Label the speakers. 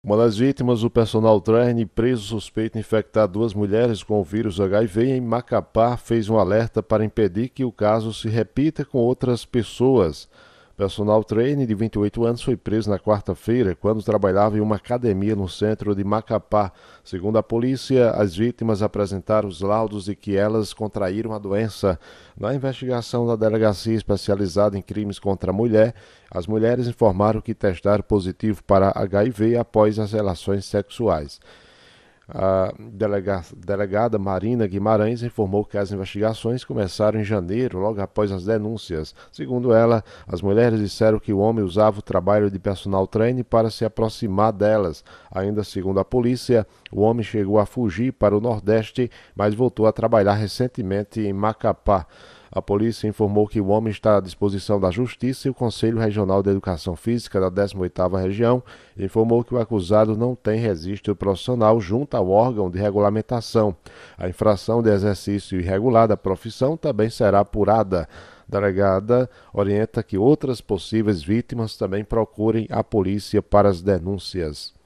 Speaker 1: Uma das vítimas, o personal trainer preso suspeito de infectar duas mulheres com o vírus HIV em Macapá, fez um alerta para impedir que o caso se repita com outras pessoas. Personal trainer de 28 anos foi preso na quarta-feira quando trabalhava em uma academia no centro de Macapá. Segundo a polícia, as vítimas apresentaram os laudos de que elas contraíram a doença. Na investigação da delegacia especializada em crimes contra a mulher, as mulheres informaram que testaram positivo para HIV após as relações sexuais. A delega delegada Marina Guimarães informou que as investigações começaram em janeiro, logo após as denúncias. Segundo ela, as mulheres disseram que o homem usava o trabalho de personal trainer para se aproximar delas. Ainda segundo a polícia, o homem chegou a fugir para o Nordeste, mas voltou a trabalhar recentemente em Macapá. A polícia informou que o homem está à disposição da Justiça e o Conselho Regional de Educação Física da 18ª Região informou que o acusado não tem registro profissional junto ao órgão de regulamentação. A infração de exercício irregular da profissão também será apurada. A delegada orienta que outras possíveis vítimas também procurem a polícia para as denúncias.